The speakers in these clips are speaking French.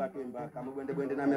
kubatemba kama go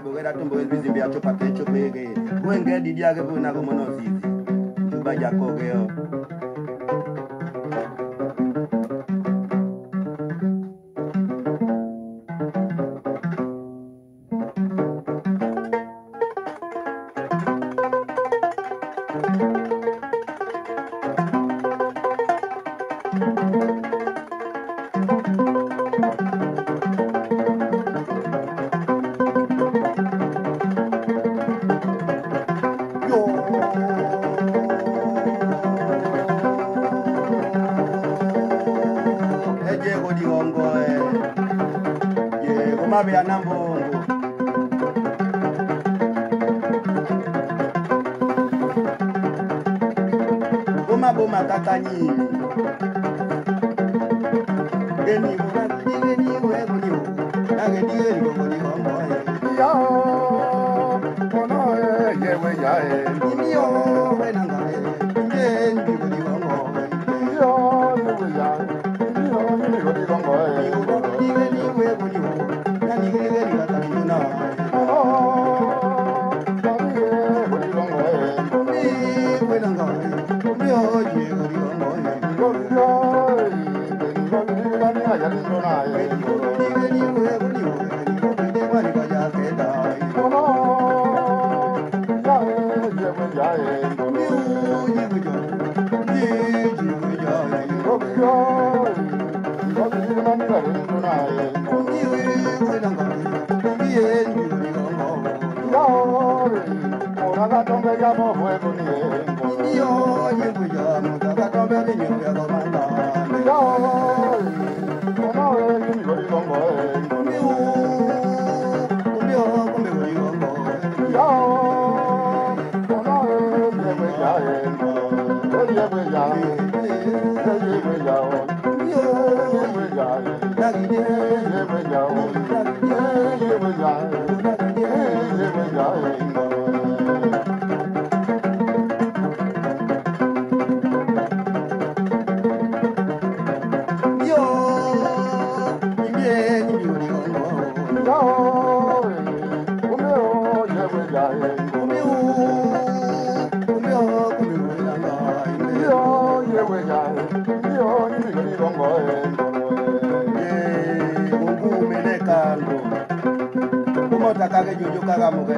mota kage jojo kaga muge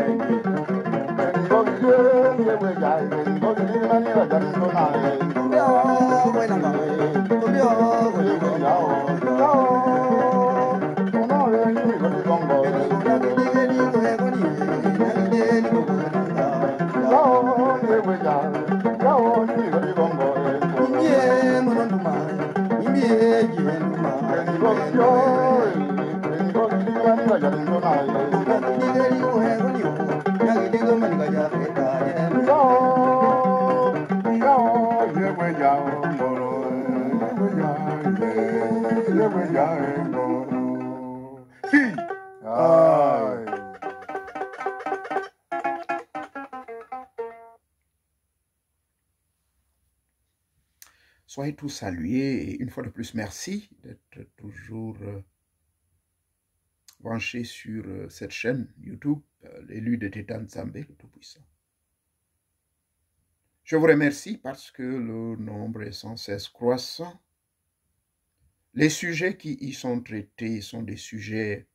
Yeah, saluer et une fois de plus, merci d'être toujours euh, branché sur euh, cette chaîne YouTube, euh, l'élu de Tétan Zambé, le Tout-Puissant. Je vous remercie parce que le nombre est sans cesse croissant. Les sujets qui y sont traités sont des sujets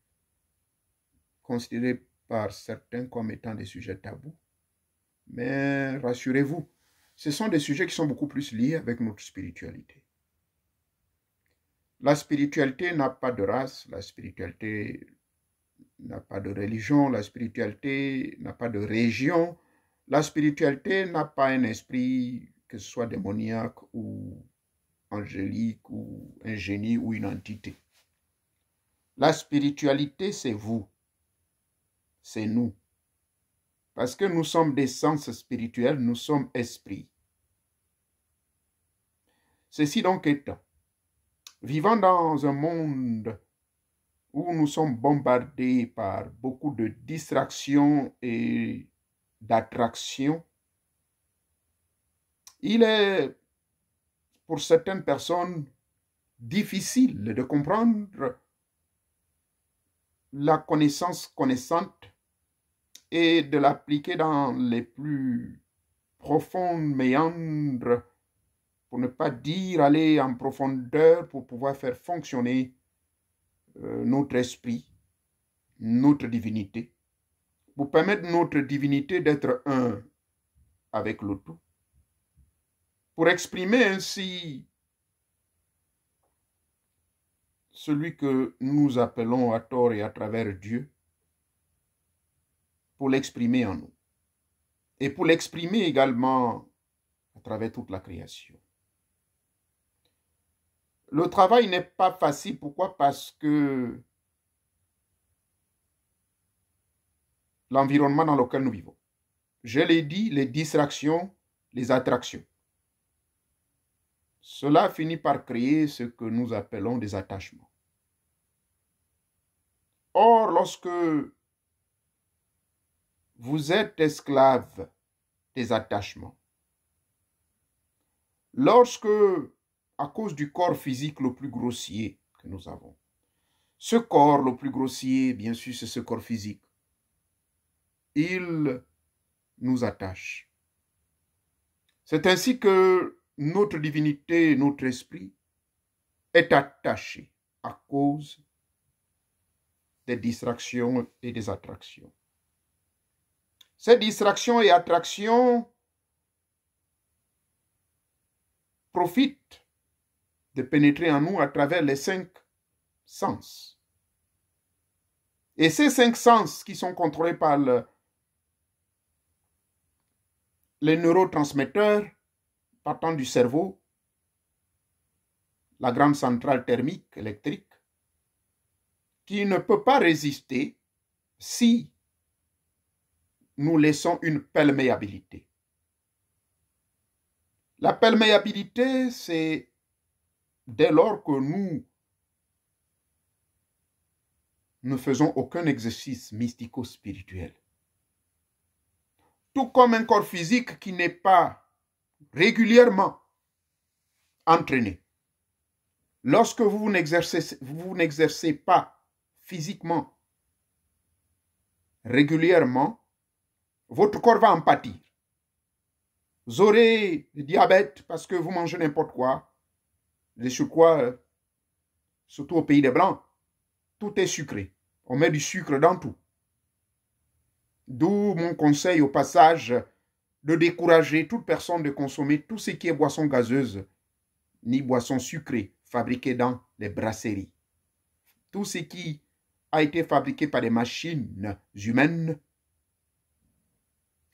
considérés par certains comme étant des sujets tabous. Mais rassurez-vous, ce sont des sujets qui sont beaucoup plus liés avec notre spiritualité. La spiritualité n'a pas de race, la spiritualité n'a pas de religion, la spiritualité n'a pas de région, la spiritualité n'a pas un esprit, que ce soit démoniaque ou angélique ou un génie ou une entité. La spiritualité, c'est vous, c'est nous. Parce que nous sommes des sens spirituels, nous sommes esprits. Ceci donc étant, vivant dans un monde où nous sommes bombardés par beaucoup de distractions et d'attractions, il est pour certaines personnes difficile de comprendre la connaissance connaissante et de l'appliquer dans les plus profondes méandres, pour ne pas dire aller en profondeur pour pouvoir faire fonctionner euh, notre esprit, notre divinité, pour permettre notre divinité d'être un avec l'autre, pour exprimer ainsi celui que nous appelons à tort et à travers Dieu, pour l'exprimer en nous. Et pour l'exprimer également à travers toute la création. Le travail n'est pas facile. Pourquoi Parce que l'environnement dans lequel nous vivons. Je l'ai dit, les distractions, les attractions. Cela finit par créer ce que nous appelons des attachements. Or, lorsque vous êtes esclave des attachements. Lorsque, à cause du corps physique le plus grossier que nous avons, ce corps le plus grossier, bien sûr, c'est ce corps physique, il nous attache. C'est ainsi que notre divinité, notre esprit, est attaché à cause des distractions et des attractions. Ces distractions et attractions profitent de pénétrer en nous à travers les cinq sens. Et ces cinq sens qui sont contrôlés par les neurotransmetteurs partant du cerveau, la grande centrale thermique électrique, qui ne peut pas résister si nous laissons une perméabilité. La perméabilité, c'est dès lors que nous ne faisons aucun exercice mystico-spirituel. Tout comme un corps physique qui n'est pas régulièrement entraîné. Lorsque vous n'exercez pas physiquement régulièrement votre corps va en pâtir. Vous aurez le diabète parce que vous mangez n'importe quoi. Les quoi euh, surtout au pays des Blancs, tout est sucré. On met du sucre dans tout. D'où mon conseil au passage de décourager toute personne de consommer tout ce qui est boisson gazeuse ni boisson sucrée fabriquée dans les brasseries. Tout ce qui a été fabriqué par des machines humaines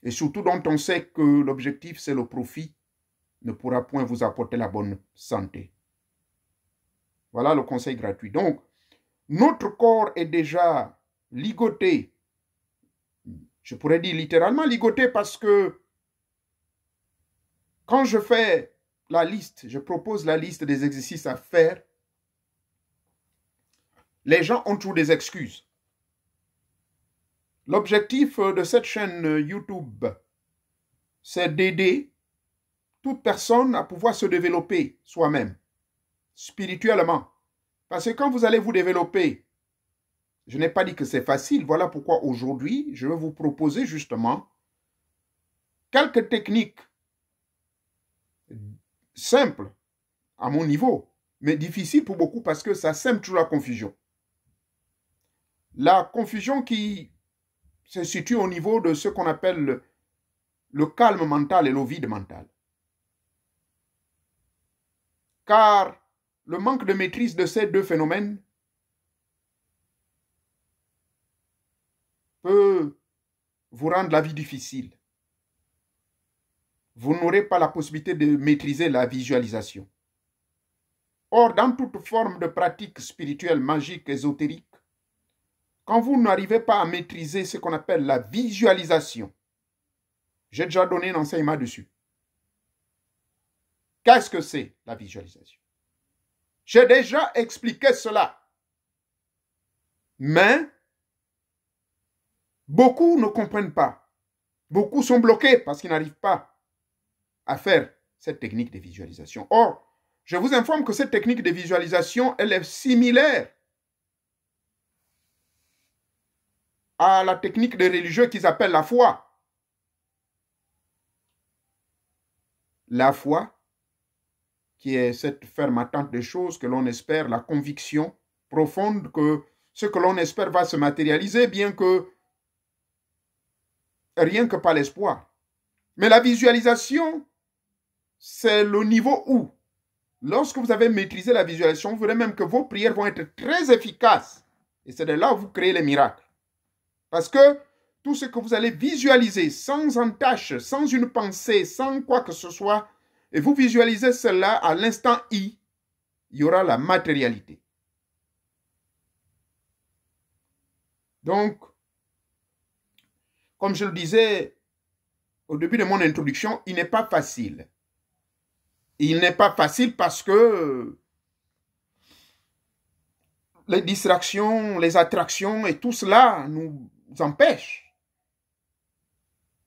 et surtout dont on sait que l'objectif c'est le profit, ne pourra point vous apporter la bonne santé. Voilà le conseil gratuit. Donc, notre corps est déjà ligoté. Je pourrais dire littéralement ligoté parce que quand je fais la liste, je propose la liste des exercices à faire, les gens ont toujours des excuses. L'objectif euh, de cette chaîne euh, YouTube, c'est d'aider toute personne à pouvoir se développer soi-même, spirituellement. Parce que quand vous allez vous développer, je n'ai pas dit que c'est facile, voilà pourquoi aujourd'hui, je vais vous proposer justement quelques techniques simples à mon niveau, mais difficiles pour beaucoup parce que ça sème toujours la confusion. La confusion qui se situe au niveau de ce qu'on appelle le, calme mental et le vide mental. Car le manque de maîtrise de ces deux phénomènes peut vous rendre la vie difficile. Vous n'aurez pas la possibilité de maîtriser la visualisation. Or, dans toute forme de pratique spirituelle, magique, ésotérique, quand vous n'arrivez pas à maîtriser ce qu'on appelle la visualisation, j'ai déjà donné un enseignement dessus. Qu'est-ce que c'est la visualisation J'ai déjà expliqué cela. Mais beaucoup ne comprennent pas. Beaucoup sont bloqués parce qu'ils n'arrivent pas à faire cette technique de visualisation. Or, je vous informe que cette technique de visualisation, elle est similaire à la technique des religieux qu'ils appellent la foi. La foi, qui est cette ferme attente des choses que l'on espère, la conviction profonde que ce que l'on espère va se matérialiser, bien que rien que par l'espoir. Mais la visualisation, c'est le niveau où, lorsque vous avez maîtrisé la visualisation, vous verrez même que vos prières vont être très efficaces. Et c'est de là où vous créez les miracles. Parce que tout ce que vous allez visualiser sans entache, sans une pensée, sans quoi que ce soit, et vous visualisez cela à l'instant I, il y aura la matérialité. Donc, comme je le disais au début de mon introduction, il n'est pas facile. Il n'est pas facile parce que les distractions, les attractions et tout cela nous nous empêche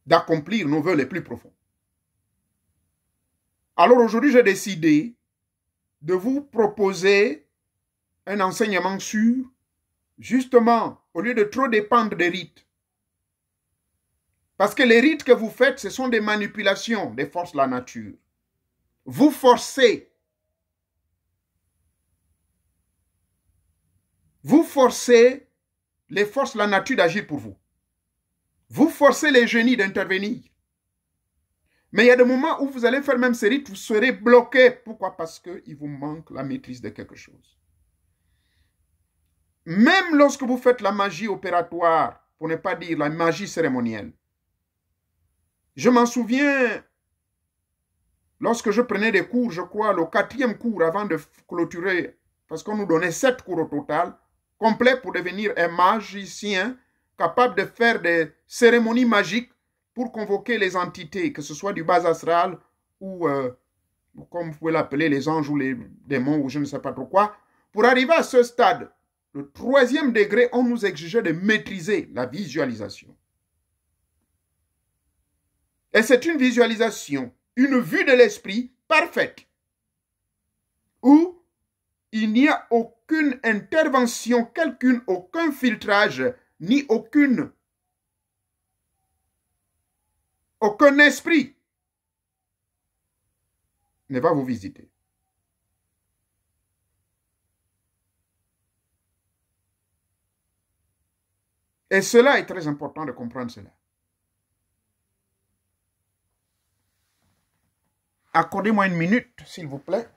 d'accomplir nos voeux les plus profonds. Alors aujourd'hui, j'ai décidé de vous proposer un enseignement sur, justement, au lieu de trop dépendre des rites. Parce que les rites que vous faites, ce sont des manipulations des forces de la nature. Vous forcez. Vous forcez les forces la nature d'agir pour vous. Vous forcez les génies d'intervenir. Mais il y a des moments où vous allez faire même série, vous serez bloqué. Pourquoi Parce qu'il vous manque la maîtrise de quelque chose. Même lorsque vous faites la magie opératoire, pour ne pas dire la magie cérémonielle, je m'en souviens lorsque je prenais des cours, je crois, le quatrième cours avant de clôturer, parce qu'on nous donnait sept cours au total, complet pour devenir un magicien capable de faire des cérémonies magiques pour convoquer les entités, que ce soit du bas astral ou, euh, comme vous pouvez l'appeler, les anges ou les démons ou je ne sais pas trop quoi. Pour arriver à ce stade, le troisième degré, on nous exigeait de maîtriser la visualisation. Et c'est une visualisation, une vue de l'esprit parfaite, où il n'y a aucun aucune intervention quelqu'une, aucun filtrage, ni aucune, aucun esprit ne va vous visiter. Et cela est très important de comprendre cela. Accordez-moi une minute, s'il vous plaît.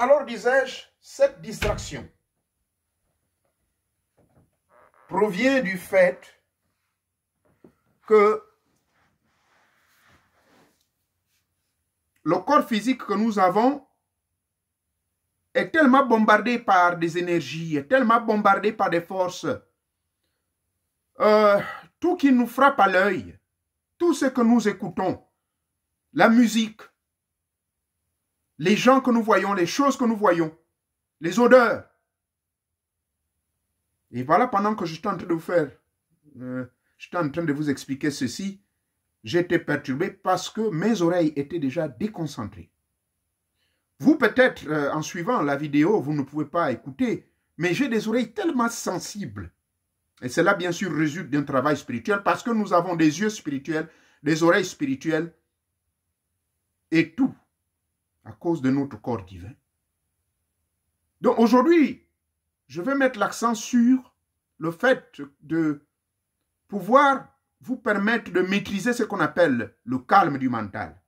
Alors disais-je, cette distraction provient du fait que le corps physique que nous avons est tellement bombardé par des énergies, est tellement bombardé par des forces. Euh, tout qui nous frappe à l'œil, tout ce que nous écoutons, la musique, les gens que nous voyons, les choses que nous voyons, les odeurs. Et voilà, pendant que j'étais en train de vous faire, euh, j'étais en train de vous expliquer ceci, j'étais perturbé parce que mes oreilles étaient déjà déconcentrées. Vous, peut-être, euh, en suivant la vidéo, vous ne pouvez pas écouter, mais j'ai des oreilles tellement sensibles. Et cela, bien sûr, résulte d'un travail spirituel parce que nous avons des yeux spirituels, des oreilles spirituelles et tout à cause de notre corps divin. Donc aujourd'hui, je vais mettre l'accent sur le fait de pouvoir vous permettre de maîtriser ce qu'on appelle le calme du mental.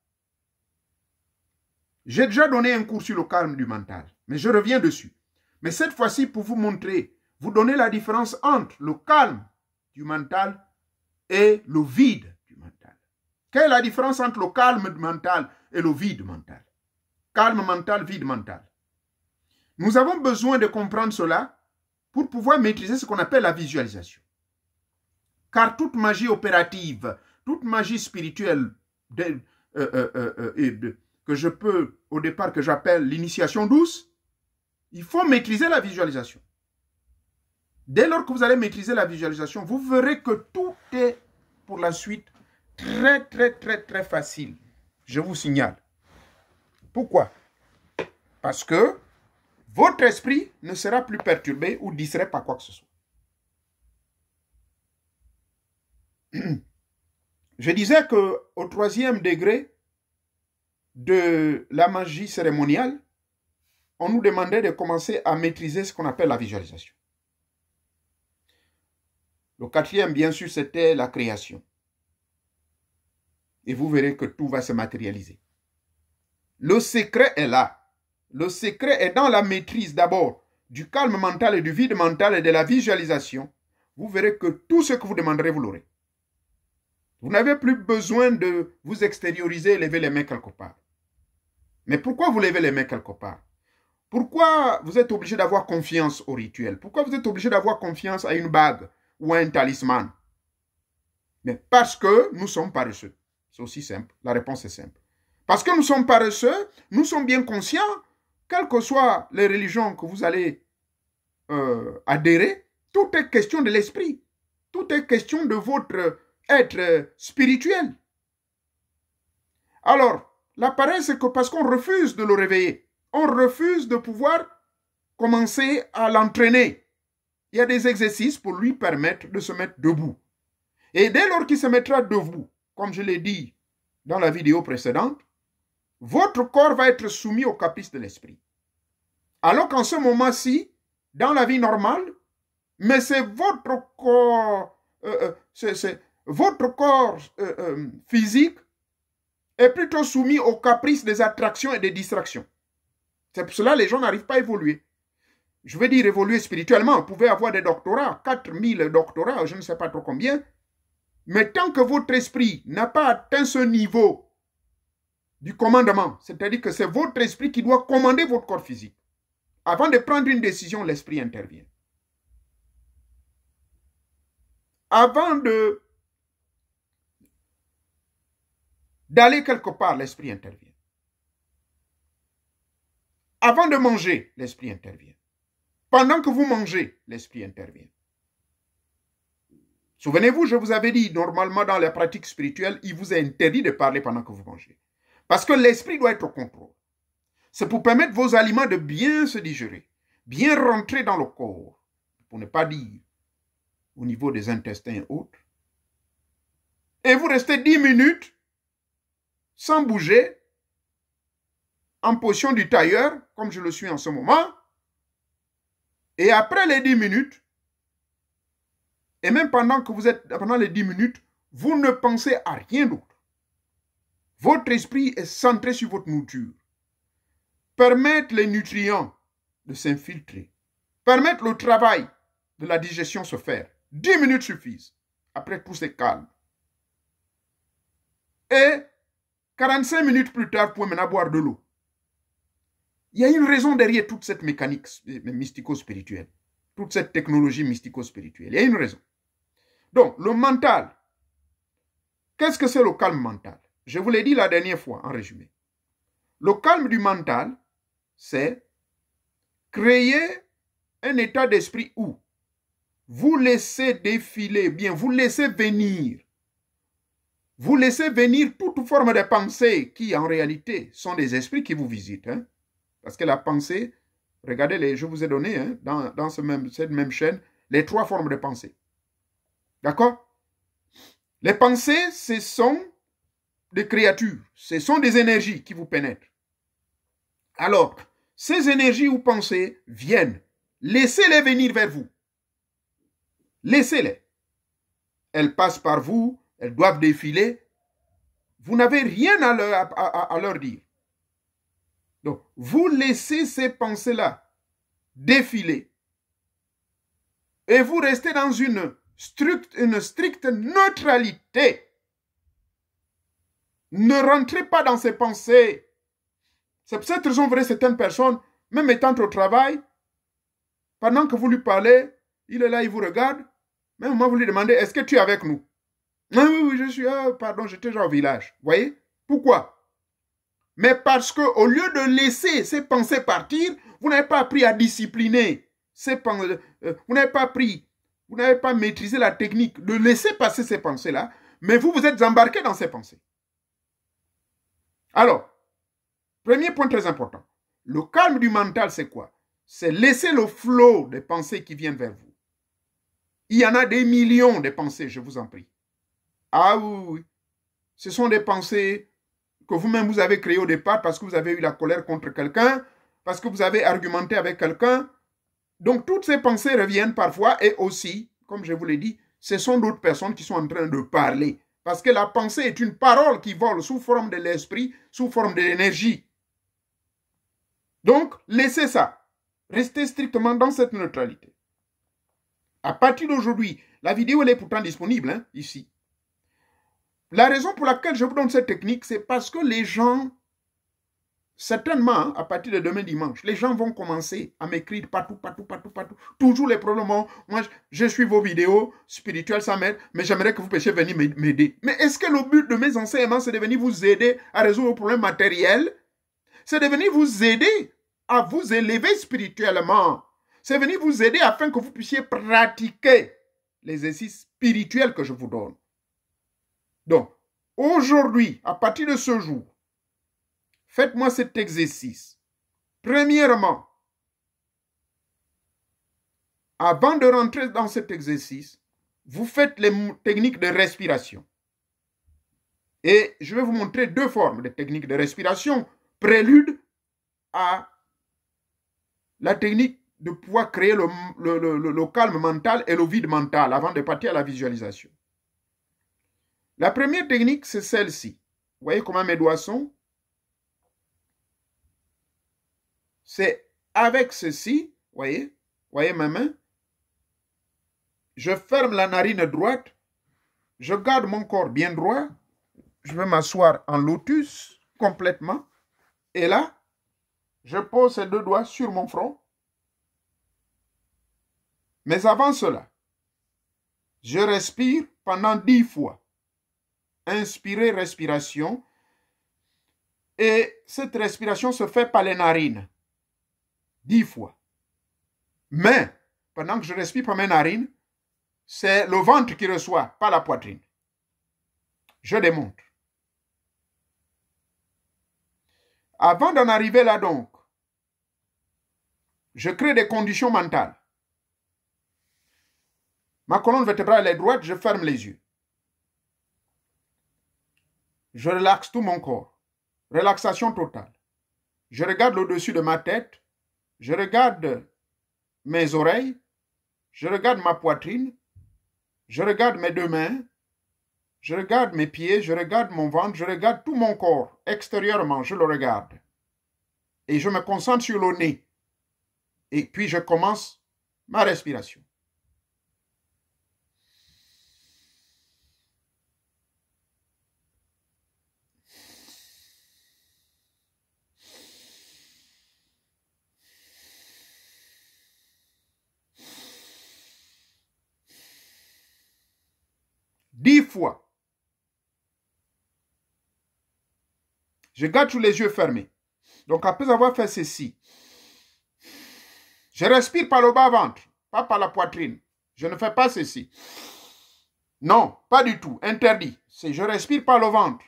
J'ai déjà donné un cours sur le calme du mental, mais je reviens dessus. Mais cette fois-ci, pour vous montrer, vous donner la différence entre le calme du mental et le vide du mental. Quelle est la différence entre le calme du mental et le vide mental calme mental, vide mental. Nous avons besoin de comprendre cela pour pouvoir maîtriser ce qu'on appelle la visualisation. Car toute magie opérative, toute magie spirituelle euh, euh, euh, que je peux, au départ, que j'appelle l'initiation douce, il faut maîtriser la visualisation. Dès lors que vous allez maîtriser la visualisation, vous verrez que tout est pour la suite très, très, très, très facile. Je vous signale. Pourquoi Parce que votre esprit ne sera plus perturbé ou distrait par quoi que ce soit. Je disais que au troisième degré de la magie cérémoniale, on nous demandait de commencer à maîtriser ce qu'on appelle la visualisation. Le quatrième, bien sûr, c'était la création. Et vous verrez que tout va se matérialiser. Le secret est là. Le secret est dans la maîtrise d'abord du calme mental et du vide mental et de la visualisation. Vous verrez que tout ce que vous demanderez, vous l'aurez. Vous n'avez plus besoin de vous extérioriser et lever les mains quelque part. Mais pourquoi vous levez les mains quelque part Pourquoi vous êtes obligé d'avoir confiance au rituel Pourquoi vous êtes obligé d'avoir confiance à une bague ou à un talisman Mais parce que nous sommes paresseux. C'est aussi simple. La réponse est simple. Parce que nous sommes paresseux, nous sommes bien conscients, quelles que soient les religions que vous allez euh, adhérer, tout est question de l'esprit. Tout est question de votre être spirituel. Alors, la paresse, c'est que parce qu'on refuse de le réveiller, on refuse de pouvoir commencer à l'entraîner. Il y a des exercices pour lui permettre de se mettre debout. Et dès lors qu'il se mettra debout, comme je l'ai dit dans la vidéo précédente, votre corps va être soumis au caprice de l'esprit. Alors qu'en ce moment-ci, dans la vie normale, mais c'est votre corps, euh, euh, votre corps euh, physique est plutôt soumis aux caprices des attractions et des distractions. C'est pour cela que les gens n'arrivent pas à évoluer. Je veux dire évoluer spirituellement. Vous pouvez avoir des doctorats, 4000 doctorats, je ne sais pas trop combien. Mais tant que votre esprit n'a pas atteint ce niveau du commandement. C'est-à-dire que c'est votre esprit qui doit commander votre corps physique. Avant de prendre une décision, l'esprit intervient. Avant de d'aller quelque part, l'esprit intervient. Avant de manger, l'esprit intervient. Pendant que vous mangez, l'esprit intervient. Souvenez-vous, je vous avais dit, normalement dans les pratiques spirituelles, il vous est interdit de parler pendant que vous mangez. Parce que l'esprit doit être au contrôle. C'est pour permettre vos aliments de bien se digérer, bien rentrer dans le corps, pour ne pas dire au niveau des intestins et autres. Et vous restez 10 minutes sans bouger, en position du tailleur, comme je le suis en ce moment. Et après les 10 minutes, et même pendant que vous êtes pendant les 10 minutes, vous ne pensez à rien d'autre. Votre esprit est centré sur votre nourriture. Permettre les nutriments de s'infiltrer. Permettre le travail de la digestion se faire. Dix minutes suffisent. Après tout, c'est calme. Et 45 minutes plus tard, vous pouvez maintenant boire de l'eau. Il y a une raison derrière toute cette mécanique euh, mystico-spirituelle, toute cette technologie mystico-spirituelle. Il y a une raison. Donc, le mental, qu'est-ce que c'est le calme mental je vous l'ai dit la dernière fois, en résumé. Le calme du mental, c'est créer un état d'esprit où vous laissez défiler, bien, vous laissez venir. Vous laissez venir toute forme de pensée qui, en réalité, sont des esprits qui vous visitent. Hein. Parce que la pensée, regardez, je vous ai donné hein, dans, cette même chaîne les trois formes de pensée. D'accord Les pensées, ce sont des créatures, ce sont des énergies qui vous pénètrent. Alors, ces énergies ou pensées viennent. Laissez-les venir vers vous. Laissez-les. Elles passent par vous, elles doivent défiler. Vous n'avez rien à leur, dire. Donc, vous laissez ces pensées-là défiler. Et vous restez dans une, une stricte neutralité. Ne rentrez pas dans ces pensées. C'est pour cette raison, que certaines personnes, même étant au travail, pendant que vous lui parlez, il est là, il vous regarde. Même moi, vous lui demandez, est-ce que tu es avec nous ah oui, oui, je suis, ah, pardon, j'étais déjà au village. Vous voyez Pourquoi Mais parce que au lieu de laisser ces pensées partir, vous n'avez pas appris à discipliner ces pensées. Euh, euh, vous n'avez pas appris, vous n'avez pas maîtrisé la technique de laisser passer ces pensées-là, mais vous vous êtes embarqué dans ces pensées. Alors, premier point très important. Le calme du mental, c'est quoi C'est laisser le flot des pensées qui viennent vers vous. Il y en a des millions de pensées, je vous en prie. Ah oui, Ce sont des pensées que vous-même vous avez créées au départ parce que vous avez eu la colère contre quelqu'un, parce que vous avez argumenté avec quelqu'un. Donc toutes ces pensées reviennent parfois et aussi, comme je vous l'ai dit, ce sont d'autres personnes qui sont en train de parler parce que la pensée est une parole qui vole sous forme de l'esprit, sous forme de l'énergie. Donc, laissez ça. Restez strictement dans cette neutralité. À partir d'aujourd'hui, la vidéo elle est pourtant disponible hein, ici. La raison pour laquelle je vous donne cette technique, c'est parce que les gens Certainement, à partir de demain dimanche, les gens vont commencer à m'écrire partout, partout, partout, partout. Toujours les problèmes. Hein. Moi, je suis vos vidéos spirituelles ça m'aide, mais j'aimerais que vous puissiez venir m'aider. Mais est-ce que le but de mes enseignements, c'est de venir vous aider à résoudre vos problèmes matériels C'est de venir vous aider à vous élever spirituellement. C'est venir vous aider afin que vous puissiez pratiquer les exercices spirituels que je vous donne. Donc, aujourd'hui, à partir de ce jour, Faites-moi cet exercice. Premièrement, avant de rentrer dans cet exercice, vous faites les techniques de respiration. Et je vais vous montrer deux formes de techniques de respiration, prélude à la technique de pouvoir créer le, le, calme mental et le vide mental avant de partir à la visualisation. La première technique, c'est celle-ci. Vous voyez comment mes doigts sont C'est avec ceci, voyez, voyez ma main, je ferme la narine droite, je garde mon corps bien droit, je vais m'asseoir en lotus complètement, et là, je pose ces deux doigts sur mon front. Mais avant cela, je respire pendant dix fois. Inspirez respiration. Et cette respiration se fait par les narines dix fois. Mais, pendant que je respire par mes narines, c'est le ventre qui reçoit, pas la poitrine. Je démontre. Avant d'en arriver là donc, je crée des conditions mentales. Ma colonne vertébrale est droite, je ferme les yeux. Je relaxe tout mon corps. Relaxation totale. Je regarde au-dessus de ma tête je regarde mes oreilles, je regarde ma poitrine, je regarde mes deux mains, je regarde mes pieds, je regarde mon ventre, je regarde tout mon corps, extérieurement, je le regarde. Et je me concentre sur le nez. Et puis je commence ma respiration. dix fois. Je garde tous les yeux fermés. Donc après avoir fait ceci, je respire par le bas-ventre, pas par la poitrine. Je ne fais pas ceci. Non, pas du tout. Interdit. C'est je respire par le ventre.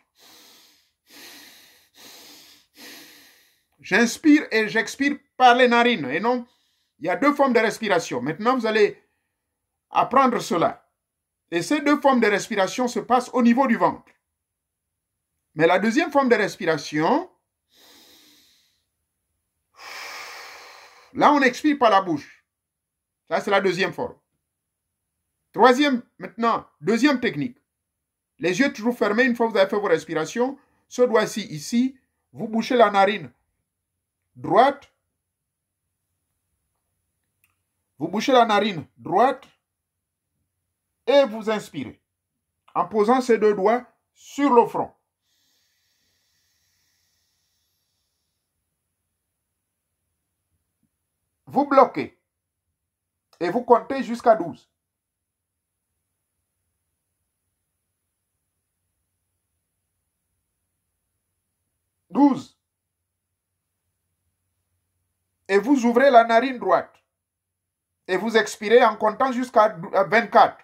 J'inspire et j'expire par les narines. Et non, il y a deux formes de respiration. Maintenant, vous allez apprendre cela. Et ces deux formes de respiration se passent au niveau du ventre. Mais la deuxième forme de respiration, là on expire par la bouche. Ça c'est la deuxième forme. Troisième, maintenant, deuxième technique. Les yeux toujours fermés une fois que vous avez fait vos respirations. Ce doigt-ci, ici, vous bouchez la narine droite. Vous bouchez la narine droite et vous inspirez en posant ces deux doigts sur le front. Vous bloquez et vous comptez jusqu'à 12. Douze. Et vous ouvrez la narine droite. Et vous expirez en comptant jusqu'à 24.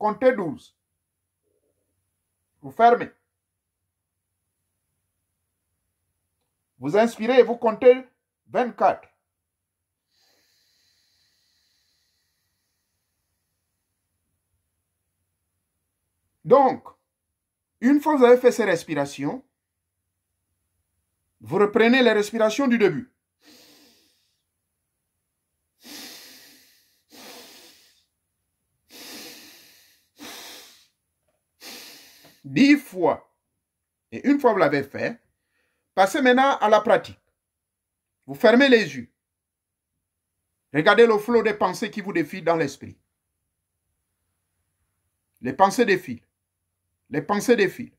comptez 12. Vous fermez. Vous inspirez et vous comptez 24. Donc, une fois que vous avez fait ces respirations, vous reprenez les respirations du début. dix fois. Et une fois vous l'avez fait, passez maintenant à la pratique. Vous fermez les yeux. Regardez le flot des pensées qui vous défilent dans l'esprit. Les pensées défilent. Les pensées défilent.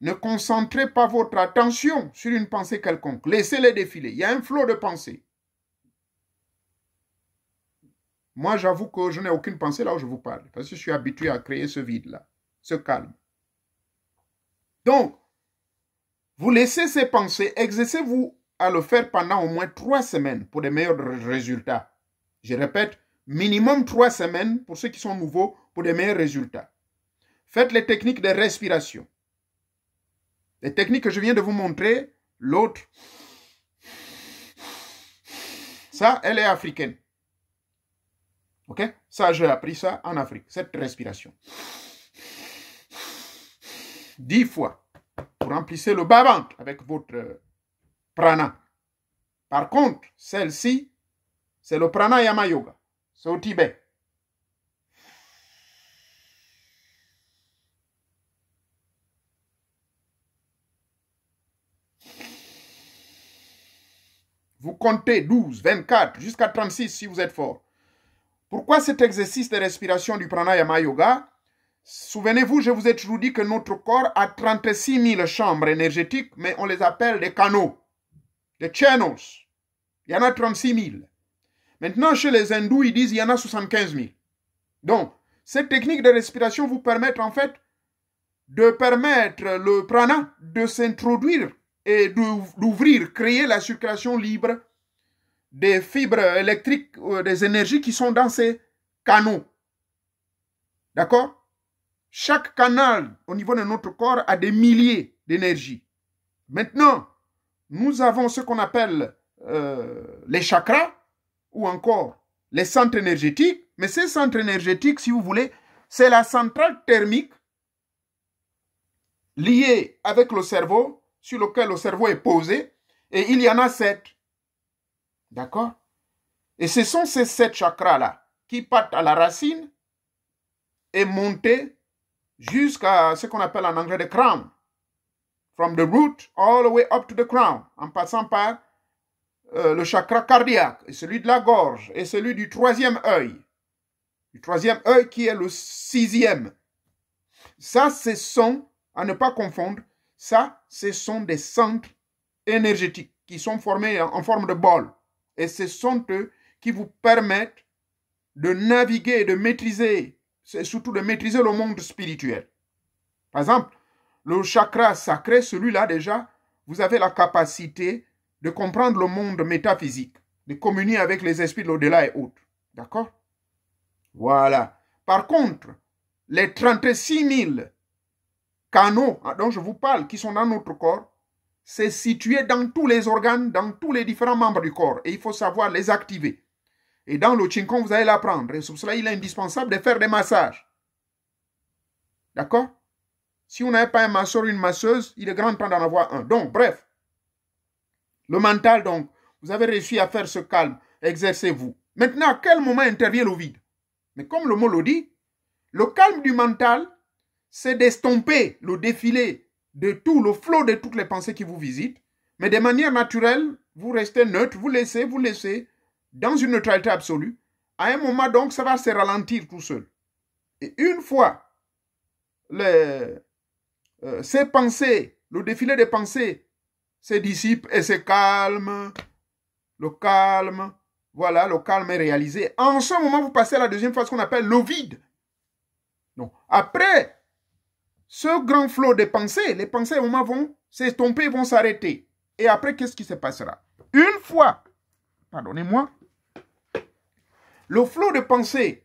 Ne concentrez pas votre attention sur une pensée quelconque. Laissez-les défiler. Il y a un flot de pensées. Moi, j'avoue que je n'ai aucune pensée là où je vous parle, parce que je suis habitué à créer ce vide-là, ce calme. Donc, vous laissez ces pensées, exercez-vous à le faire pendant au moins trois semaines pour des meilleurs résultats. Je répète, minimum trois semaines pour ceux qui sont nouveaux pour des meilleurs résultats. Faites les techniques de respiration. Les techniques que je viens de vous montrer, l'autre, ça, elle est africaine. OK Ça, j'ai appris ça en Afrique, cette respiration dix fois. pour remplissez le bas-ventre avec votre euh, prana. Par contre, celle-ci, c'est le prana yama yoga. C'est au Tibet. Vous comptez 12, 24, jusqu'à 36 si vous êtes fort. Pourquoi cet exercice de respiration du pranayama yoga Souvenez-vous, je vous ai toujours dit que notre corps a 36 000 chambres énergétiques, mais on les appelle des canaux, des channels. Il y en a 36 000. Maintenant, chez les hindous, ils disent qu'il y en a 75 000. Donc, cette technique de respiration vous permet en fait de permettre le prana de s'introduire et d'ouvrir, créer la circulation libre des fibres électriques, euh, des énergies qui sont dans ces canaux. D'accord chaque canal au niveau de notre corps a des milliers d'énergie. Maintenant, nous avons ce qu'on appelle euh, les chakras ou encore les centres énergétiques. Mais ces centres énergétiques, si vous voulez, c'est la centrale thermique liée avec le cerveau, sur lequel le cerveau est posé. Et il y en a sept. D'accord Et ce sont ces sept chakras-là qui partent à la racine et montent jusqu'à ce qu'on appelle en anglais le crown. From the root all the way up to the crown, en passant par euh, le chakra cardiaque, et celui de la gorge, et celui du troisième œil. Le troisième œil qui est le sixième. Ça, ce sont, à ne pas confondre, ça, ce sont des centres énergétiques qui sont formés en, en forme de bol. Et ce sont eux qui vous permettent de naviguer de maîtriser c'est surtout de maîtriser le monde spirituel. Par exemple, le chakra sacré, celui-là déjà, vous avez la capacité de comprendre le monde métaphysique, de communier avec les esprits de l'au-delà et autres. D'accord Voilà. Par contre, les 36 000 canaux ah, dont je vous parle, qui sont dans notre corps, c'est situé dans tous les organes, dans tous les différents membres du corps. Et il faut savoir les activer. Et dans le Chinkon, vous allez l'apprendre. Et sur cela, il est indispensable de faire des massages. D'accord Si on n'avez pas un masseur ou une masseuse, il est grand temps d'en avoir un. Donc, bref, le mental, donc, vous avez réussi à faire ce calme. Exercez-vous. Maintenant, à quel moment intervient le vide Mais comme le mot le dit, le calme du mental, c'est d'estomper le défilé de tout, le flot de toutes les pensées qui vous visitent. Mais de manière naturelle, vous restez neutre, vous laissez, vous laissez, dans une neutralité absolue, à un moment donc, ça va se ralentir tout seul. Et une fois euh, ces pensées, le défilé des pensées se dissipe et se calme, le calme, voilà, le calme est réalisé. En ce moment, vous passez à la deuxième phase qu'on appelle le vide. après ce grand flot des pensées, les pensées au moment vont s'estomper, vont s'arrêter. Et après, qu'est-ce qui se passera Une fois, pardonnez-moi, le flot de pensée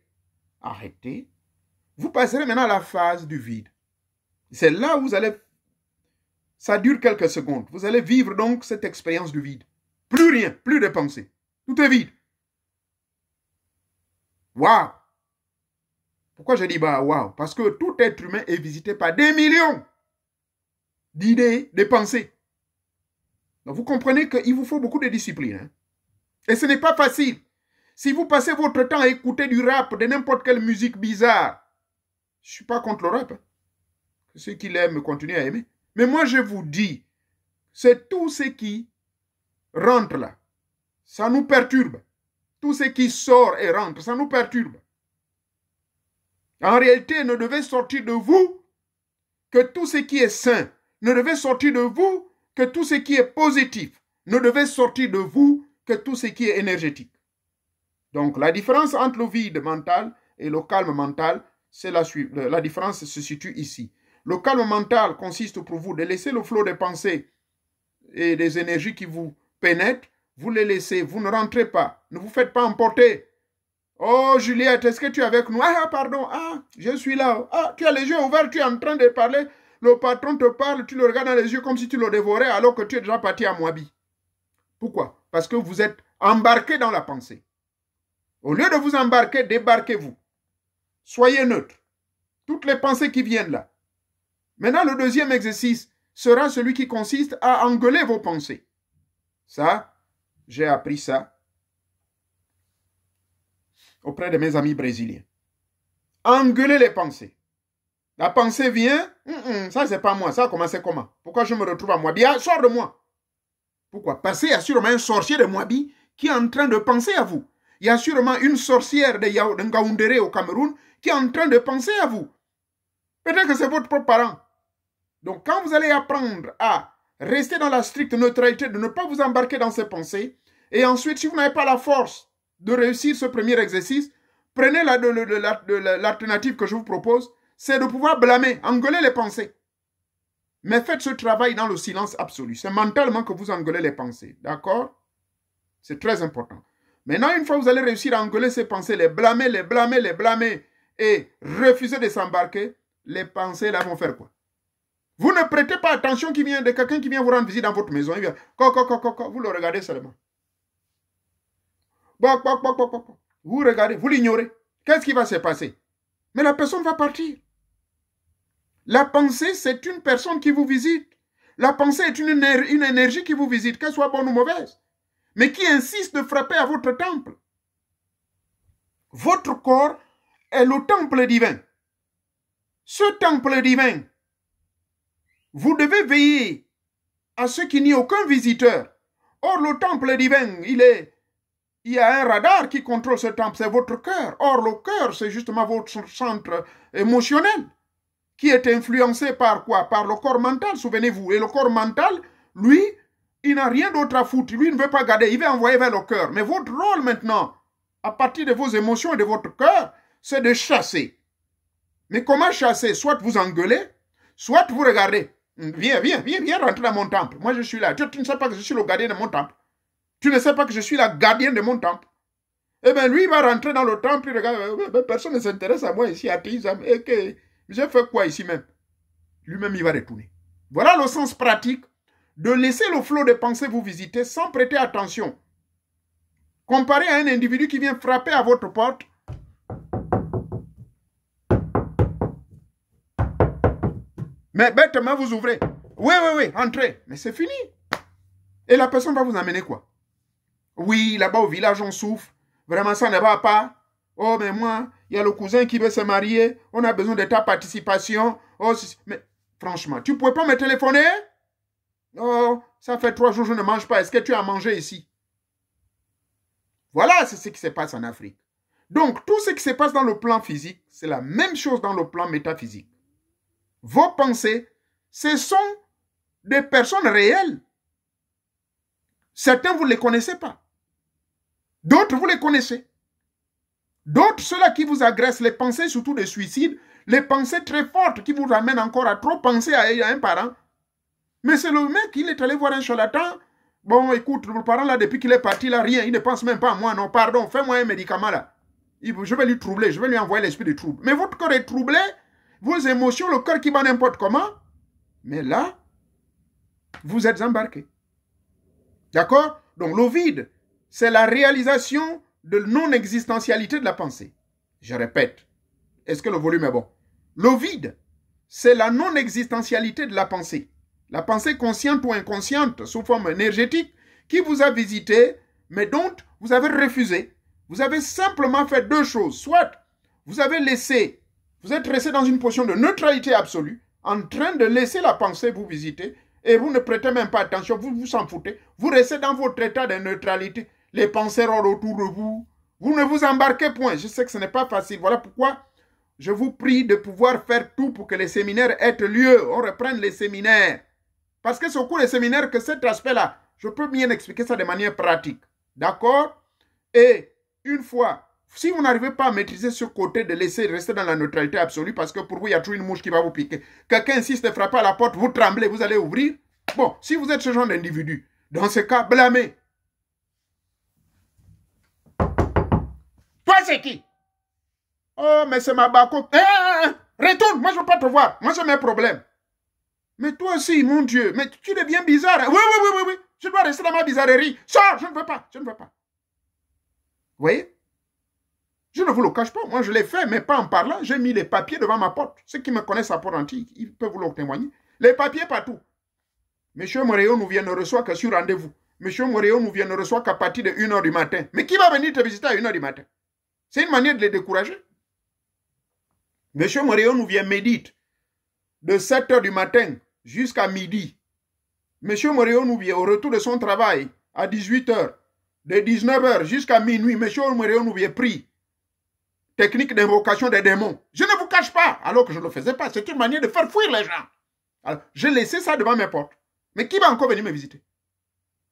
arrêté, vous passerez maintenant à la phase du vide. C'est là où vous allez... Ça dure quelques secondes. Vous allez vivre donc cette expérience du vide. Plus rien, plus de pensée. Tout est vide. Waouh Pourquoi je dis bah waouh Parce que tout être humain est visité par des millions d'idées, de pensées. Donc vous comprenez qu'il vous faut beaucoup de discipline. Hein. Et ce n'est pas facile. Si vous passez votre temps à écouter du rap, de n'importe quelle musique bizarre, je ne suis pas contre le rap. Hein. Ceux qui l'aiment continuent à aimer. Mais moi, je vous dis, c'est tout ce qui rentre là. Ça nous perturbe. Tout ce qui sort et rentre, ça nous perturbe. En réalité, ne devait sortir de vous que tout ce qui est sain. ne devait sortir de vous que tout ce qui est positif. ne devait sortir de vous que tout ce qui est énergétique. Donc la différence entre le vide mental et le calme mental, c'est la, euh, la différence se situe ici. Le calme mental consiste pour vous de laisser le flot des pensées et des énergies qui vous pénètrent. Vous les laissez, vous ne rentrez pas, ne vous faites pas emporter. Oh Juliette, est-ce que tu es avec nous ah, ah pardon, ah je suis là. Ah tu as les yeux ouverts, tu es en train de parler. Le patron te parle, tu le regardes dans les yeux comme si tu le dévorais alors que tu es déjà parti à Moabi. Pourquoi Parce que vous êtes embarqué dans la pensée. Au lieu de vous embarquer, débarquez-vous. Soyez neutre. Toutes les pensées qui viennent là. Maintenant, le deuxième exercice sera celui qui consiste à engueuler vos pensées. Ça, j'ai appris ça auprès de mes amis brésiliens. Engueuler les pensées. La pensée vient, hum, hum, ça c'est pas moi, ça a commencé comment Pourquoi je me retrouve à Moabi ah, Sors de moi. Pourquoi Parce qu'il y sûrement un sorcier de Moabi qui est en train de penser à vous. Il y a sûrement une sorcière de, de au Cameroun qui est en train de penser à vous. Peut-être que c'est votre propre parent. Donc quand vous allez apprendre à rester dans la stricte neutralité, de ne pas vous embarquer dans ces pensées, et ensuite si vous n'avez pas la force de réussir ce premier exercice, prenez l'alternative que je vous propose, c'est de pouvoir blâmer, engueuler les pensées. Mais faites ce travail dans le silence absolu. C'est mentalement que vous engueulez les pensées. D'accord C'est très important. Maintenant, une fois que vous allez réussir à engueuler ces pensées, les blâmer, les blâmer, les blâmer, et refuser de s'embarquer, les pensées là vont faire quoi Vous ne prêtez pas attention qui vient de quelqu'un qui vient vous rendre visite dans votre maison. vous le regardez seulement. Vous regardez, vous l'ignorez. Qu'est-ce qui va se passer Mais la personne va partir. La pensée, c'est une personne qui vous visite. La pensée est une énergie qui vous visite, qu'elle soit bonne ou mauvaise mais qui insiste de frapper à votre temple. Votre corps est le temple divin. Ce temple divin, vous devez veiller à ce qu'il n'y ait aucun visiteur. Or, le temple divin, il est il y a un radar qui contrôle ce temple, c'est votre cœur. Or, le cœur, c'est justement votre centre émotionnel qui est influencé par quoi Par le corps mental, souvenez-vous. Et le corps mental, lui, il n'a rien d'autre à foutre. Lui, il ne veut pas garder. Il veut envoyer vers le cœur. Mais votre rôle maintenant, à partir de vos émotions et de votre cœur, c'est de chasser. Mais comment chasser Soit vous engueulez, soit vous regardez. Viens, viens, viens, viens rentrer dans mon temple. Moi, je suis là. Tu, ne sais pas que je suis le gardien de mon temple. Tu ne sais pas que je suis la gardienne de mon temple. Eh bien, lui, il va rentrer dans le temple, il regarde. Eh, personne ne s'intéresse à moi ici, à Et eh, que j'ai fait quoi ici même Lui-même, il va retourner. Voilà le sens pratique de laisser le flot de pensées vous visiter sans prêter attention. Comparé à un individu qui vient frapper à votre porte. Mais bêtement, vous ouvrez. Oui, oui, oui, entrez. Mais c'est fini. Et la personne va vous amener quoi Oui, là-bas au village, on souffre. Vraiment, ça ne va pas. Oh, mais moi, il y a le cousin qui veut se marier. On a besoin de ta participation. Oh, mais franchement, tu ne pouvais pas me téléphoner Oh, ça fait trois jours que je ne mange pas. Est-ce que tu as mangé ici Voilà, c'est ce qui se passe en Afrique. Donc, tout ce qui se passe dans le plan physique, c'est la même chose dans le plan métaphysique. Vos pensées, ce sont des personnes réelles. Certains, vous ne les connaissez pas. D'autres, vous les connaissez. D'autres, ceux-là qui vous agressent, les pensées surtout de suicide, les pensées très fortes qui vous ramènent encore à trop penser à un parent, mais c'est le mec, il est allé voir un charlatan. Bon, écoute, le parent là, depuis qu'il est parti là, rien, il ne pense même pas à moi. Non, pardon, fais-moi un médicament là. Je vais lui troubler, je vais lui envoyer l'esprit de trouble. Mais votre corps est troublé, vos émotions, le cœur qui bat n'importe comment. Mais là, vous êtes embarqué. D'accord Donc le vide, c'est la réalisation de non-existentialité de la pensée. Je répète. Est-ce que le volume est bon Le vide, c'est la non-existentialité de la pensée la pensée consciente ou inconsciente sous forme énergétique qui vous a visité, mais dont vous avez refusé. Vous avez simplement fait deux choses. Soit vous avez laissé, vous êtes resté dans une position de neutralité absolue, en train de laisser la pensée vous visiter, et vous ne prêtez même pas attention, vous vous en foutez, vous restez dans votre état de neutralité. Les pensées rôlent autour de vous, vous ne vous embarquez point. Je sais que ce n'est pas facile. Voilà pourquoi je vous prie de pouvoir faire tout pour que les séminaires aient lieu. On reprenne les séminaires. Parce que c'est au cours des séminaires que cet aspect-là, je peux bien expliquer ça de manière pratique. D'accord Et une fois, si vous n'arrivez pas à maîtriser ce côté de laisser rester dans la neutralité absolue, parce que pour vous, il y a toujours une mouche qui va vous piquer, quelqu'un insiste frappe frappe à la porte, vous tremblez, vous allez ouvrir. Bon, si vous êtes ce genre d'individu, dans ce cas, blâmez. Toi, c'est qui Oh, mais c'est ma baco. Eh, eh, eh, retourne, moi je ne veux pas te voir. Moi, j'ai mes problèmes. Mais toi aussi, mon Dieu, mais tu deviens bizarre. Oui, oui, oui, oui, oui. Je dois rester dans ma bizarrerie. Sors, je ne veux pas, je ne veux pas. Vous voyez Je ne vous le cache pas. Moi, je l'ai fait, mais pas en parlant. J'ai mis les papiers devant ma porte. Ceux qui me connaissent à Port Antique, ils peuvent vous le témoigner. Les papiers partout. Monsieur Moreau nous vient ne reçoit que sur rendez-vous. Monsieur Moréo nous vient ne reçoit qu'à partir de 1h du matin. Mais qui va venir te visiter à 1h du matin C'est une manière de les décourager. Monsieur Moreau nous vient médite de 7 h du matin jusqu'à midi. M. nous vient au retour de son travail, à 18 h de 19 h jusqu'à minuit, M. nous vient pris. Technique d'invocation des démons. Je ne vous cache pas, alors que je ne le faisais pas. C'est une manière de faire fuir les gens. Je j'ai laissé ça devant mes portes. Mais qui va encore venir me visiter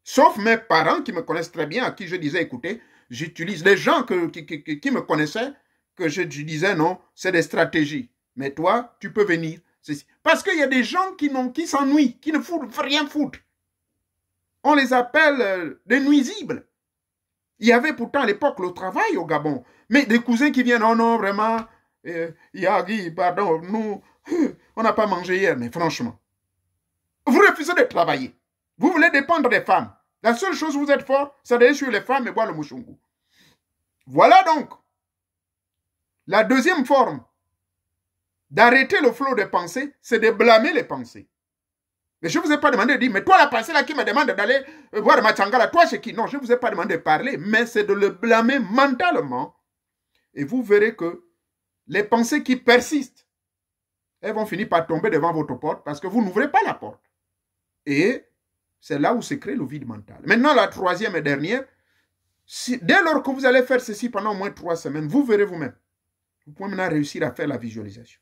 Sauf mes parents qui me connaissent très bien, à qui je disais, écoutez, j'utilise les gens que, qui, me connaissaient, que je disais, non, c'est des stratégies. Mais toi, tu peux venir. Parce qu'il y a des gens qui, qui s'ennuient, qui ne foutent rien foutre. On les appelle euh, des nuisibles. Il y avait pourtant à l'époque le travail au Gabon. Mais des cousins qui viennent, oh non, vraiment, euh, Yagi, pardon, nous, on n'a pas mangé hier, mais franchement. Vous refusez de travailler. Vous voulez dépendre des femmes. La seule chose où vous êtes fort, c'est d'aller sur les femmes et boire le mouchungu. Voilà donc la deuxième forme d'arrêter le flot des pensées, c'est de blâmer les pensées. Mais je ne vous ai pas demandé de dire, mais toi la pensée là qui me demande d'aller euh, voir Machangala, toi c'est qui Non, je ne vous ai pas demandé de parler, mais c'est de le blâmer mentalement. Et vous verrez que les pensées qui persistent, elles vont finir par tomber devant votre porte parce que vous n'ouvrez pas la porte. Et c'est là où se crée le vide mental. Maintenant, la troisième et dernière, dès lors que vous allez faire ceci pendant au moins trois semaines, vous verrez vous-même. Vous pouvez maintenant réussir à faire la visualisation.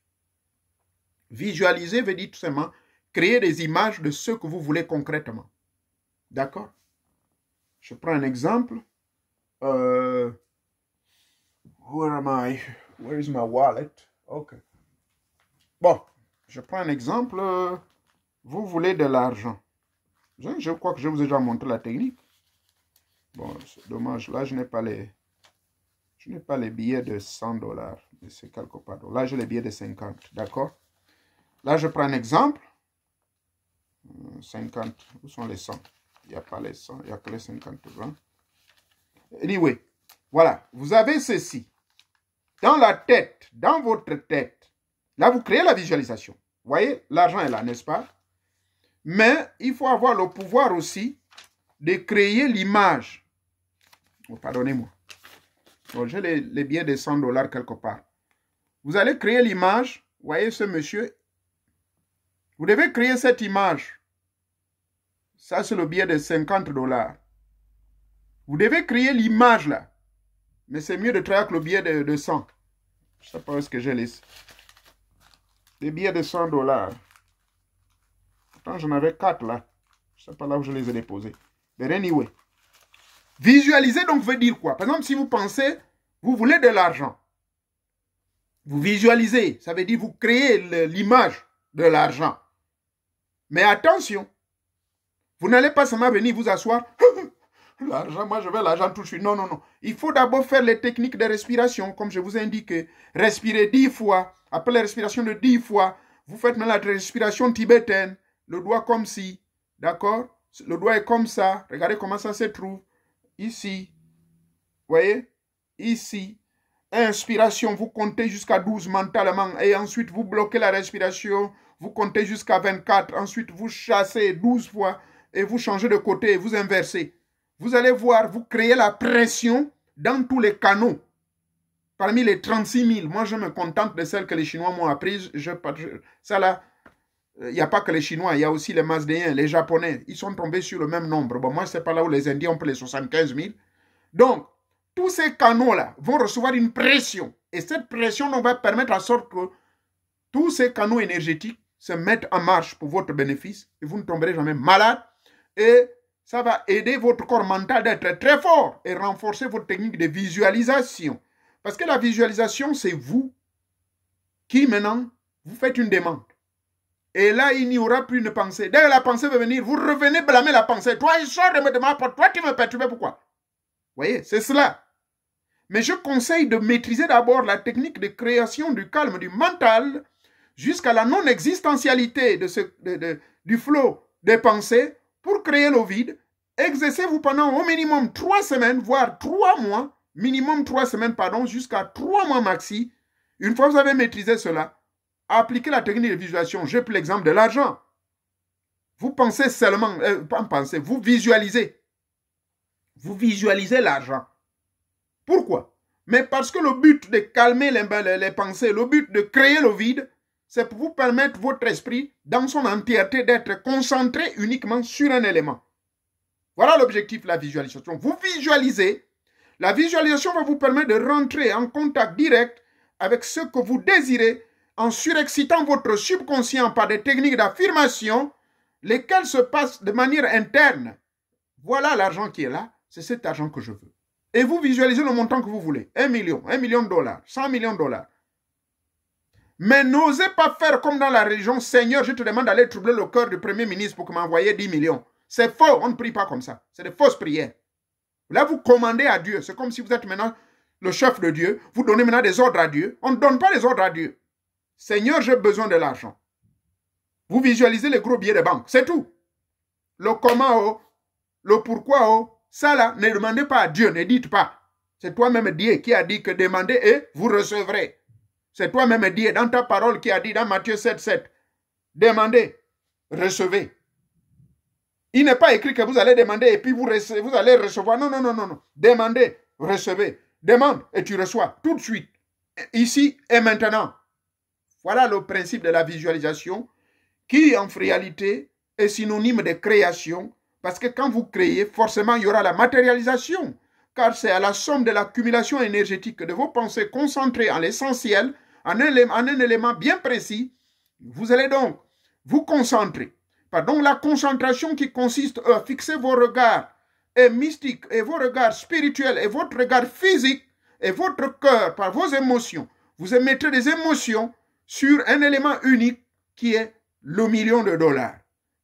Visualiser veut dire tout simplement créer des images de ce que vous voulez concrètement. D'accord Je prends un exemple. Euh, where am I? Where is my wallet? OK. Bon, je prends un exemple. Vous voulez de l'argent. Je, crois que je vous ai déjà montré la technique. Bon, c'est dommage. Là, je n'ai pas les... Je n'ai pas les billets de 100 dollars. C'est quelque part. Là, j'ai les billets de 50. D'accord Là, je prends un exemple. 50. Euh, où sont les 100 Il n'y a pas les 100. Il n'y a que les 50 Anyway, voilà. Vous avez ceci. Dans la tête, dans votre tête. Là, vous créez la visualisation. Vous voyez, l'argent est là, n'est-ce pas Mais il faut avoir le pouvoir aussi de créer l'image. Oh, pardonnez-moi. J'ai les, les billets de 100 dollars quelque part. Vous allez créer l'image. Vous voyez, ce monsieur vous devez créer cette image. Ça, c'est le billet de 50 dollars. Vous devez créer l'image là. Mais c'est mieux de travailler avec le billet de, 100. Je ne sais pas où est ce que j'ai laissé. Des billets de 100 dollars. Pourtant, j'en avais 4 là. Je ne sais pas là où je les ai déposés. Mais anyway. Visualiser donc veut dire quoi Par exemple, si vous pensez, vous voulez de l'argent. Vous visualisez, ça veut dire vous créez l'image de l'argent. Mais attention, vous n'allez pas seulement venir vous asseoir. l'argent, moi je veux l'argent tout de suite. Non, non, non. Il faut d'abord faire les techniques de respiration, comme je vous ai indiqué. Respirez dix fois. Après la respiration de dix fois, vous faites maintenant la respiration tibétaine. Le doigt comme ci. D'accord Le doigt est comme ça. Regardez comment ça se trouve. Ici. Voyez Ici. Inspiration, vous comptez jusqu'à 12 mentalement et ensuite vous bloquez la respiration vous comptez jusqu'à 24, ensuite vous chassez 12 fois et vous changez de côté et vous inversez. Vous allez voir, vous créez la pression dans tous les canaux. Parmi les 36 000, moi je me contente de celles que les Chinois m'ont apprises. Je, ça là, il euh, n'y a pas que les Chinois, il y a aussi les Mazdéens, les Japonais. Ils sont tombés sur le même nombre. Bon, moi, ce n'est pas là où les Indiens ont pris les 75 000. Donc, tous ces canaux-là vont recevoir une pression. Et cette pression, va permettre à sorte que tous ces canaux énergétiques se mettre en marche pour votre bénéfice et vous ne tomberez jamais malade. Et ça va aider votre corps mental d'être très fort et renforcer votre technique de visualisation. Parce que la visualisation, c'est vous qui maintenant, vous faites une demande. Et là, il n'y aura plus de pensée. Dès que la pensée va venir, vous revenez blâmer la pensée. Toi, il sort de me demander, toi, tu me perturbes, pourquoi Voyez, c'est cela. Mais je conseille de maîtriser d'abord la technique de création du calme du mental jusqu'à la non-existentialité du flot des pensées pour créer le vide, exercez-vous pendant au minimum trois semaines, voire trois mois, minimum trois semaines, pardon, jusqu'à trois mois maxi. Une fois que vous avez maîtrisé cela, appliquez la technique de visualisation. J'ai pris l'exemple de l'argent. Vous pensez seulement, euh, pas penser, vous visualisez. Vous visualisez l'argent. Pourquoi Mais parce que le but de calmer les pensées, le but de créer le vide, c'est pour vous permettre votre esprit, dans son entièreté, d'être concentré uniquement sur un élément. Voilà l'objectif de la visualisation. Vous visualisez. La visualisation va vous permettre de rentrer en contact direct avec ce que vous désirez en surexcitant votre subconscient par des techniques d'affirmation, lesquelles se passent de manière interne. Voilà l'argent qui est là, c'est cet argent que je veux. Et vous visualisez le montant que vous voulez. 1 million, 1 million de dollars, 100 millions de dollars, mais n'osez pas faire comme dans la religion, Seigneur, je te demande d'aller troubler le cœur du Premier ministre pour que m'envoyer 10 millions. C'est faux, on ne prie pas comme ça. C'est des fausses prières. Là, vous commandez à Dieu. C'est comme si vous êtes maintenant le chef de Dieu. Vous donnez maintenant des ordres à Dieu. On ne donne pas des ordres à Dieu. Seigneur, j'ai besoin de l'argent. Vous visualisez les gros billets de banque. C'est tout. Le comment, oh, le pourquoi, oh, ça là, ne demandez pas à Dieu, ne dites pas. C'est toi-même Dieu qui a dit que demandez et vous recevrez. C'est toi-même dit, dans ta parole qui a dit dans Matthieu 7, 7, demandez, recevez. Il n'est pas écrit que vous allez demander et puis vous, recevez, vous allez recevoir. Non, non, non, non, non. Demandez, recevez. Demande et tu reçois tout de suite, ici et maintenant. Voilà le principe de la visualisation qui, en réalité, est synonyme de création parce que quand vous créez, forcément, il y aura la matérialisation car c'est à la somme de l'accumulation énergétique de vos pensées concentrées en l'essentiel en un, un élément bien précis, vous allez donc vous concentrer. Pardon, la concentration qui consiste à fixer vos regards et mystiques et vos regards spirituels et votre regard physique et votre cœur par vos émotions. Vous émettrez des émotions sur un élément unique qui est le million de dollars.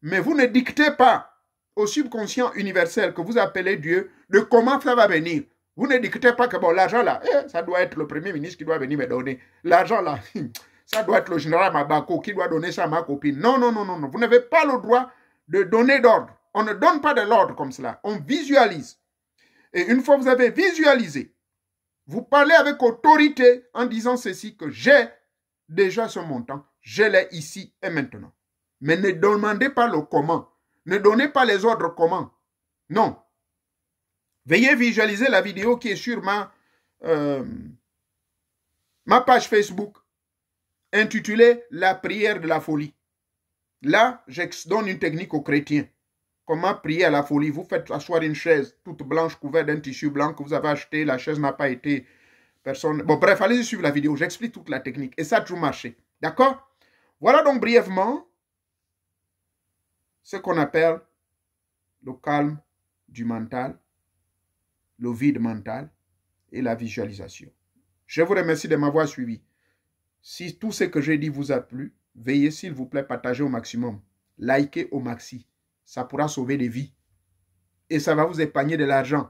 Mais vous ne dictez pas au subconscient universel que vous appelez Dieu de comment ça va venir. Vous ne dictez pas que bon, l'argent là, eh, ça doit être le premier ministre qui doit venir me donner. L'argent là, ça doit être le général Mabako qui doit donner ça à ma copine. Non, non, non, non, non. Vous n'avez pas le droit de donner d'ordre. On ne donne pas de l'ordre comme cela. On visualise. Et une fois que vous avez visualisé, vous parlez avec autorité en disant ceci, que j'ai déjà ce montant, je l'ai ici et maintenant. Mais ne demandez pas le comment. Ne donnez pas les ordres comment. Non, Veuillez visualiser la vidéo qui est sur ma, euh, page Facebook intitulée La prière de la folie. Là, je donne une technique aux chrétiens. Comment prier à la folie Vous faites asseoir une chaise toute blanche couverte d'un tissu blanc que vous avez acheté. La chaise n'a pas été personne. Bon, bref, allez y suivre la vidéo. J'explique toute la technique et ça a toujours marché. D'accord Voilà donc brièvement ce qu'on appelle le calme du mental le vide mental et la visualisation. Je vous remercie de m'avoir suivi. Si tout ce que j'ai dit vous a plu, veillez s'il vous plaît partager au maximum, likez au maxi. Ça pourra sauver des vies. Et ça va vous épargner de l'argent.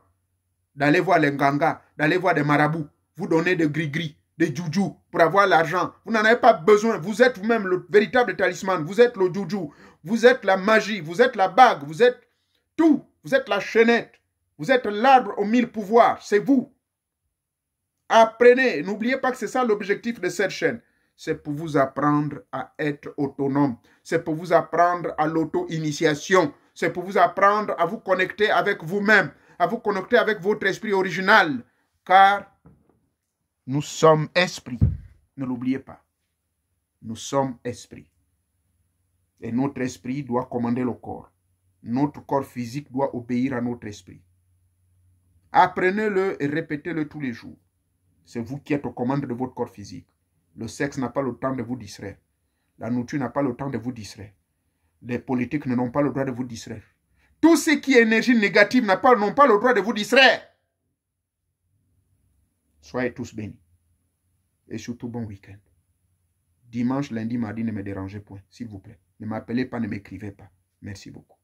D'aller voir les gangas, d'aller voir des marabouts, vous donner des gris-gris, des joujou pour avoir l'argent. Vous n'en avez pas besoin. Vous êtes vous-même le véritable talisman. Vous êtes le joujou. Vous êtes la magie. Vous êtes la bague. Vous êtes tout. Vous êtes la chaînette. Vous êtes l'arbre aux mille pouvoirs, c'est vous. Apprenez, n'oubliez pas que c'est ça l'objectif de cette chaîne. C'est pour vous apprendre à être autonome. C'est pour vous apprendre à l'auto-initiation. C'est pour vous apprendre à vous connecter avec vous-même, à vous connecter avec votre esprit original. Car nous sommes esprit. Ne l'oubliez pas. Nous sommes esprit. Et notre esprit doit commander le corps. Notre corps physique doit obéir à notre esprit. Apprenez-le et répétez-le tous les jours. C'est vous qui êtes aux commandes de votre corps physique. Le sexe n'a pas le temps de vous distraire. La nourriture n'a pas le temps de vous distraire. Les politiques n'ont pas le droit de vous distraire. Tout ce qui est énergie négative n'ont pas, pas le droit de vous distraire. Soyez tous bénis. Et surtout, bon week-end. Dimanche, lundi, mardi, ne me dérangez point, s'il vous plaît. Ne m'appelez pas, ne m'écrivez pas. Merci beaucoup.